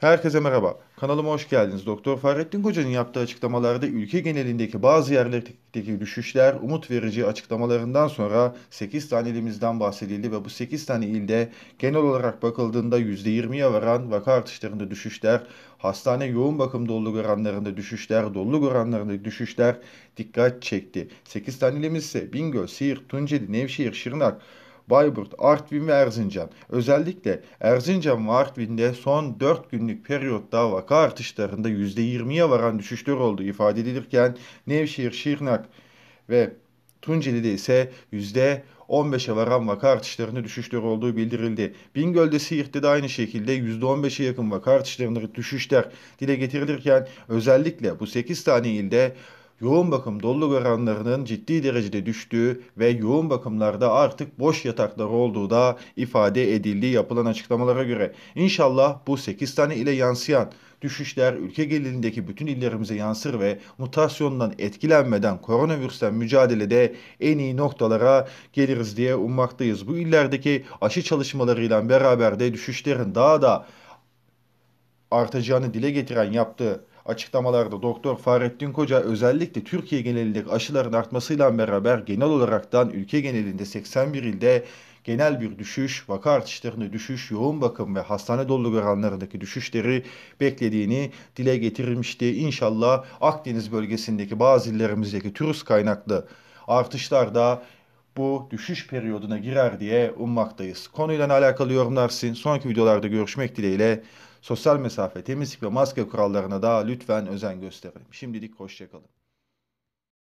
Herkese merhaba. Kanalıma hoş geldiniz. Doktor Fahrettin Koca'nın yaptığı açıklamalarda ülke genelindeki bazı yerlerdeki düşüşler umut verici açıklamalarından sonra 8 tane ilimizden bahsedildi ve bu 8 tane ilde genel olarak bakıldığında %20'ye varan vaka artışlarında düşüşler, hastane yoğun bakım doluluk oranlarında düşüşler, doluluk oranlarında düşüşler dikkat çekti. 8 tane ilimiz ise Bingöl, Siirt, Tunceli, Nevşehir, Şırnak, Bayburt, Artvin ve Erzincan. Özellikle Erzincan ve Artvin'de son 4 günlük periyotta vaka artışlarında %20'ye varan düşüşler olduğu ifade edilirken Nevşehir, Şırnak ve Tunceli'de ise %15'e varan vaka artışlarında düşüşler olduğu bildirildi. Bingöl'de Siirt'te de aynı şekilde %15'e yakın vaka artışlarında düşüşler dile getirilirken özellikle bu 8 tane ilde yoğun bakım doluluk oranlarının ciddi derecede düştüğü ve yoğun bakımlarda artık boş yataklar olduğu da ifade edildiği yapılan açıklamalara göre. İnşallah bu 8 tane ile yansıyan düşüşler ülke genelindeki bütün illerimize yansır ve mutasyondan etkilenmeden koronavirüsten mücadelede en iyi noktalara geliriz diye ummaktayız. Bu illerdeki aşı çalışmalarıyla beraber de düşüşlerin daha da artacağını dile getiren yaptığı Açıklamalarda Doktor Fahrettin Koca özellikle Türkiye genelinde aşıların artmasıyla beraber genel olaraktan ülke genelinde 81 ilde genel bir düşüş, vaka artışlarında düşüş, yoğun bakım ve hastane doluluk oranlarındaki düşüşleri beklediğini dile getirmişti. İnşallah Akdeniz bölgesindeki bazı illerimizdeki turist kaynaklı artışlar da bu düşüş periyoduna girer diye ummaktayız. Konuyla alakalı yorumlarsın. Sonraki videolarda görüşmek dileğiyle sosyal mesafe, temizlik ve maske kurallarına daha lütfen özen gösterelim. Şimdilik hoşçakalın.